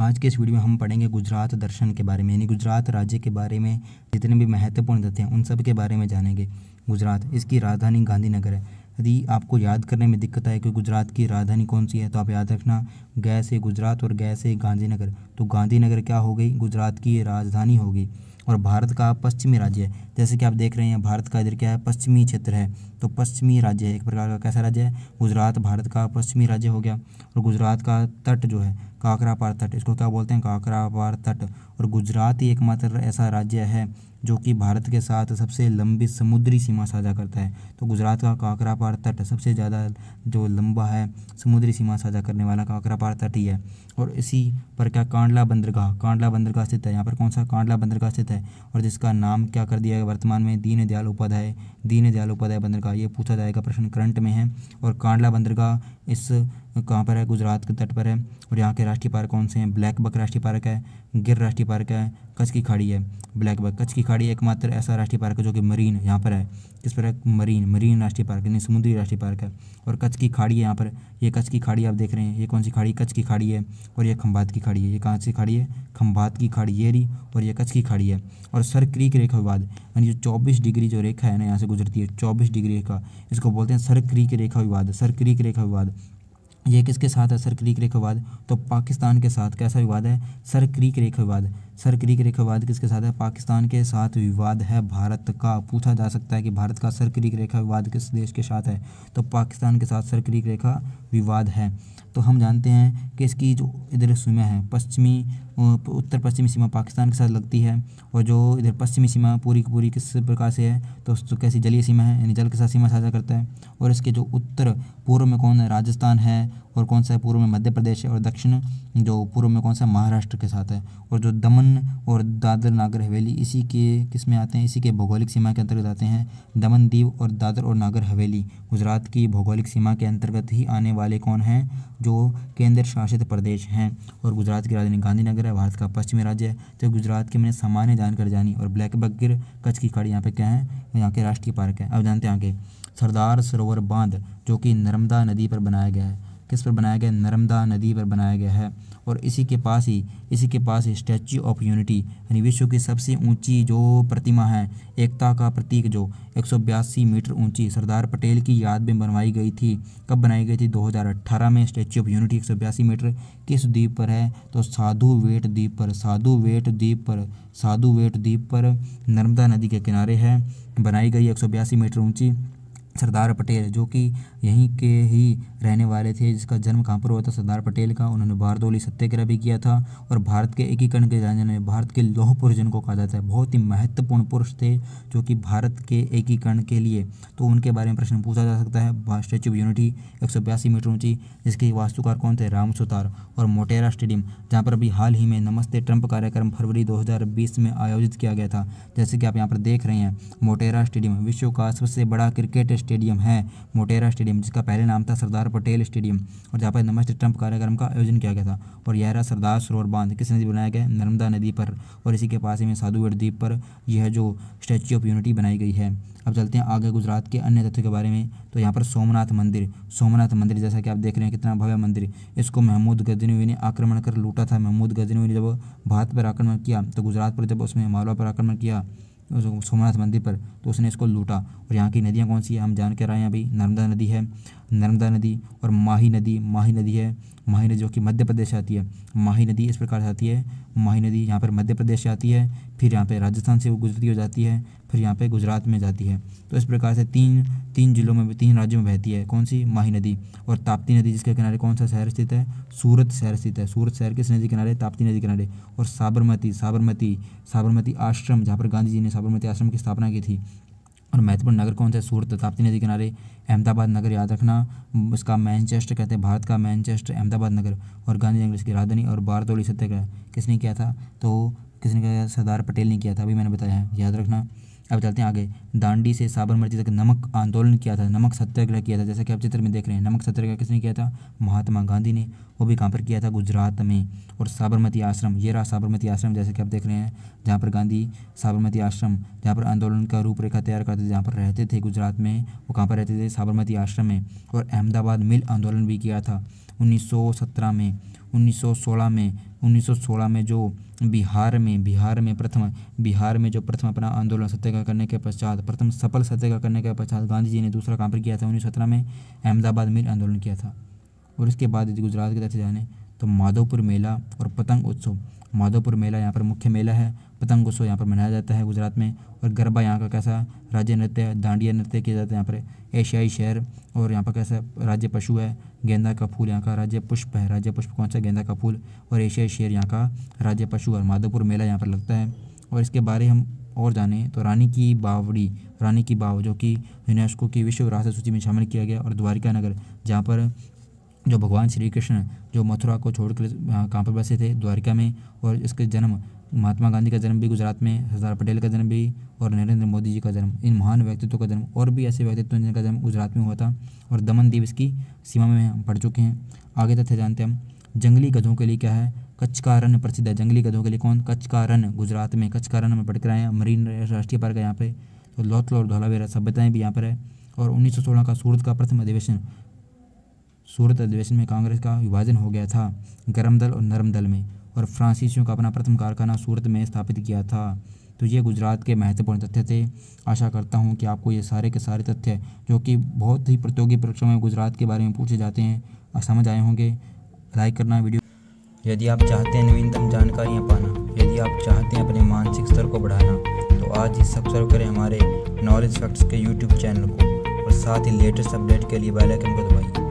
आज के इस वीडियो में हम पढ़ेंगे गुजरात दर्शन के बारे में यानी गुजरात राज्य के बारे में जितने भी महत्वपूर्ण तथ्य हैं उन सब के बारे में जानेंगे गुजरात इसकी राजधानी गांधीनगर है यदि आपको याद करने में दिक्कत आए कि गुजरात की राजधानी कौन सी है तो आप याद रखना गए से गुजरात और गए से गांधीनगर तो गांधीनगर क्या हो गई गुजरात की राजधानी होगी और भारत का पश्चिमी राज्य है जैसे कि आप देख रहे हैं भारत का इधर क्या है पश्चिमी क्षेत्र है तो पश्चिमी राज्य है एक प्रकार का कैसा राज्य है गुजरात भारत का पश्चिमी राज्य हो गया और गुजरात का तट जो है काकरा पार तट इसको क्या बोलते हैं काकरा पार तट और गुजरात ही एकमात्र ऐसा राज्य है जो कि भारत के साथ सबसे लंबी समुद्री सीमा साझा करता है तो गुजरात का काकरा पार तट सबसे ज़्यादा जो लंबा है समुद्री सीमा साझा करने वाला काकरा पार तट ही है और इसी पर क्या कांडला बंदरगाह कांडला बंदरगाह स्थित है यहाँ पर कौन सा कांडला बंदरगाह स्थित है और जिसका नाम क्या कर दिया है वर्तमान में दीनदयाल उपाध्याय दीनदयाल उपाध्याय बंदरगाह ये पूछा जाएगा प्रश्न करंट में है और कांडला बंदरगाह इस कहाँ पर है गुजरात के तट पर है और यहाँ के राष्ट्रीय पार्क कौन से हैं ब्लैक बक राष्ट्रीय पार्क है गिर राष्ट्रीय पार्क है कच्छ की खाड़ी है ब्लैक बक कच्छ की खाड़ी एकमात्र ऐसा राष्ट्रीय पार्क है जो कि मरीन यहाँ पर है किस पर है मरीन मरीन राष्ट्रीय पार्क यानी समुद्री राष्ट्रीय पार्क है और कच्छ की खाड़ी है यहाँ पर ये कच्छ की खाड़ी आप देख रहे हैं ये कौन सी खाड़ी कच्छ की खाड़ी है और ये खम्बात की खाड़ी है ये कहाँ सी खाड़ी है खम्बात की खाड़ी ये रही और ये कच्छ की खाड़ी है और सर क्रीक रेखा विवाद यानी जो चौबीस डिग्री जो रेखा है ना यहाँ से गुजरती है चौबीस डिग्री रेखा इसको बोलते हैं सर क्रीक रेखा विवाद सर क्रीक रेखा विवाद ये किसके साथ है सर क्रीक रेखा विवाद तो पाकिस्तान के साथ कैसा विवाद है सर क्रीक रेखा विवाद सर क्रिक रेखा विवाद किसके साथ है पाकिस्तान के साथ विवाद है भारत का पूछा जा सकता है कि भारत का सर क्रिक रेखा विवाद किस देश के साथ है तो पाकिस्तान के साथ सर क्रिक रेखा विवाद है तो हम जानते हैं कि इसकी जो इधर सीमा है पश्चिमी उत्तर पश्चिमी सीमा पाकिस्तान के साथ लगती है और जो इधर पश्चिमी सीमा पूरी की पूरी किस प्रकार से है तो उसको तो कैसी जलीय सीमा है यानी जल के साथ सीमा साझा करता है और इसके जो उत्तर पूर्व में कौन है राजस्थान है और कौन सा है पूर्व में मध्य प्रदेश है और दक्षिण जो पूर्व में कौन सा महाराष्ट्र के साथ है और जो दमन दमन और दादर नागर हवेली इसी के किस में आते हैं इसी के भौगोलिक सीमा के अंतर्गत आते हैं दमन दीव और दादर और नागर हवेली गुजरात की भौगोलिक सीमा के अंतर्गत ही आने वाले कौन हैं जो केंद्र शासित प्रदेश हैं और गुजरात की राजधानी गांधीनगर है भारत का पश्चिमी राज्य है तो गुजरात के मैंने सामान्य जानकारी जानी और ब्लैक बगिर कच्छ की खाड़ी यहाँ पर क्या है यहाँ के राष्ट्रीय पार्क है अब जानते हैं आगे सरदार सरोवर बांध जो कि नर्मदा नदी पर बनाया गया है किस पर बनाया गया नर्मदा नदी पर बनाया गया है और इसी के पास ही इसी के पास ही स्टैचू ऑफ यूनिटी यानी विश्व की सबसे ऊंची जो प्रतिमा है एकता का प्रतीक जो एक मीटर ऊंची सरदार पटेल की याद में बनवाई गई थी कब बनाई गई थी 2018 में स्टैचू ऑफ यूनिटी एक मीटर किस द्वीप पर है तो साधु वेट द्वीप पर साधु वेट द्वीप पर साधु वेट द्वीप पर नर्मदा नदी के किनारे है बनाई गई एक मीटर ऊँची सरदार पटेल जो कि यहीं के ही रहने वाले थे जिसका जन्म कहाँ पर हुआ था सरदार पटेल का उन्होंने बारदोली सत्याग्रह भी किया था और भारत के एकीकरण के जाने भारत के लौह पुरुष जिनको कहा जाता है बहुत ही महत्वपूर्ण पुरुष थे जो कि भारत के एकीकरण के लिए तो उनके बारे में प्रश्न पूछा जा सकता है स्टेचू ऑफ यूनिटी एक मीटर ऊँची जिसके वास्तुकार कौन थे राम सुतार और मोटेरा स्टेडियम जहाँ पर अभी हाल ही में नमस्ते ट्रंप कार्यक्रम फरवरी दो में आयोजित किया गया था जैसे कि आप यहाँ पर देख रहे हैं मोटेरा स्टेडियम विश्व का सबसे बड़ा क्रिकेट स्टेडियम है मोटेरा स्टेडियम जिसका पहले नाम था सरदार पटेल स्टेडियम और जहाँ पर नमस्ते ट्रंप कार्यक्रम का आयोजन किया गया था और यह रहा सरदार सरोवर बांध किस नदी बनाया गया नर्मदा नदी पर और इसी के पास ही में साधुगढ़ द्वीप पर यह जो स्टैचू ऑफ यूनिटी बनाई गई है अब चलते हैं आगे गुजरात के अन्य तथ्यों के बारे में तो यहाँ पर सोमनाथ मंदिर सोमनाथ मंदिर जैसा कि आप देख रहे हैं कितना भव्य मंदिर इसको महमूद गजनवी ने आक्रमण कर लूटा था महमूद गजनवी ने जब भारत पर आक्रमण किया तो गुजरात पर जब उसने मालवा पर आक्रमण किया सोमनाथ मंदिर पर तो उसने इसको लूटा और यहाँ की नदियाँ कौन सी है हम जान के रहे हैं अभी नर्मदा नदी है नर्मदा नदी और माही नदी माही नदी है माही नदी जो कि मध्य प्रदेश आती है माही नदी इस प्रकार से आती है माही नदी यहाँ पर मध्य प्रदेश से आती है फिर यहाँ पर राजस्थान से वो गुजरती हो जाती है फिर यहाँ पर गुजरात में जाती है तो इस प्रकार से तीन तीन जिलों में तीन राज्यों में बहती है कौन सी माही नदी और ताप्ती नदी जिसके किनारे कौन सा शहर स्थित है सूरत शहर स्थित है सूरत शहर किस नदी किनारे ताप्ती नदी किनारे और साबरमती साबरमती साबरमती आश्रम जहाँ पर गांधी जी ने साबरमती आश्रम की स्थापना की थी और महत्वपूर्ण नगर कौन सा सूरत ताप्ती नदी किनारे अहमदाबाद नगर याद रखना इसका मैनचेस्टर कहते हैं भारत का मैनचेस्टर अहमदाबाद नगर और गांधी नगर इसकी राजधानी और बारदोली सत्याग्रह किसने किया था तो किसने किया सरदार पटेल ने किया था अभी मैंने बताया है याद रखना अब चलते हैं आगे दांडी से साबरमती तक नमक आंदोलन किया था नमक सत्याग्रह किया था जैसा कि आप चित्र में देख रहे हैं नमक सत्याग्रह किसने किया था महात्मा गांधी ने वो भी कहाँ पर किया था गुजरात में और साबरमती आश्रम ये रहा साबरमती आश्रम जैसे कि आप देख रहे हैं जहाँ पर गांधी साबरमती आश्रम जहाँ पर आंदोलन का रूपरेखा तैयार करते थे जहाँ पर रहते थे गुजरात में वो कहाँ पर रहते थे साबरमती आश्रम में और अहमदाबाद मिल आंदोलन भी किया था उन्नीस में उन्नीस में 1916 में जो बिहार में बिहार में प्रथम बिहार में जो प्रथम अपना आंदोलन सत्याग्रह करने के पश्चात प्रथम सफल सत्याग्रह करने के पश्चात गांधी जी ने दूसरा काम पर किया था उन्नीस में अहमदाबाद में आंदोलन किया था और इसके बाद यदि गुजरात के तहत जाने तो माधोपुर मेला और पतंग उत्सव माधोपुर मेला यहाँ पर मुख्य मेला है पतंग उत्सव यहाँ पर मनाया जाता है गुजरात में और गरबा यहाँ का कैसा राज्य नृत्य है दांडिया नृत्य किया जाता है यहाँ पर एशियाई शहर और यहाँ पर कैसा राज्य पशु है गेंदा का फूल यहाँ का राज्य पुष्प है राज्य पुष्प कौन सा गेंदा का फूल और एशियाई शहर यहाँ का राज्य पशु और माधोपुर मेला यहाँ पर लगता है और इसके बारे हम और जाने तो रानी की बावड़ी रानी की बाव जो कि यूनेस्को की विश्व विरासत सूची में शामिल किया गया और द्वारिका नगर जहाँ पर जो भगवान श्री कृष्ण जो मथुरा को छोड़कर कहाँ पर बसे थे द्वारिका में और इसके जन्म महात्मा गांधी का जन्म भी गुजरात में सरदार पटेल का जन्म भी और नरेंद्र मोदी जी का जन्म इन महान व्यक्तित्व का जन्म और भी ऐसे व्यक्तित्व जिनका जन्म गुजरात में हुआ था और दमन दीप इसकी सीमा में हम पढ़ चुके हैं आगे तथ्य जानते हैं हम जंगली गधों के लिए क्या है कच्छ का रन प्रसिद्ध है जंगली गधों के लिए कौन कच्छ का रन गुजरात में कच्छ का रन में पढ़कर आए हैं मरीन राष्ट्रीय पार्क है यहाँ पे तो और धोलावेरा सभ्यताएँ भी यहाँ पर है और सोलह का सूरत का प्रथम अधिवेशन सूरत अधिवेशन में कांग्रेस का विभाजन हो गया था गर्म दल और नरम दल में और फ्रांसीसियों का अपना प्रथम कारखाना सूरत में स्थापित किया था तो ये गुजरात के महत्वपूर्ण तथ्य थे आशा करता हूँ कि आपको ये सारे के सारे तथ्य जो कि बहुत ही प्रतियोगी परीक्षाओं में गुजरात के बारे में पूछे जाते हैं समझ आए होंगे लाइक करना वीडियो यदि आप चाहते हैं नवीनतम जानकारियाँ पाना यदि आप चाहते हैं अपने मानसिक स्तर को बढ़ाना तो आज ही सब्सक्राइब करें हमारे नॉलेज फैक्ट्स के यूट्यूब चैनल को और साथ ही लेटेस्ट अपडेट के लिए बेलाइकन को दबाइए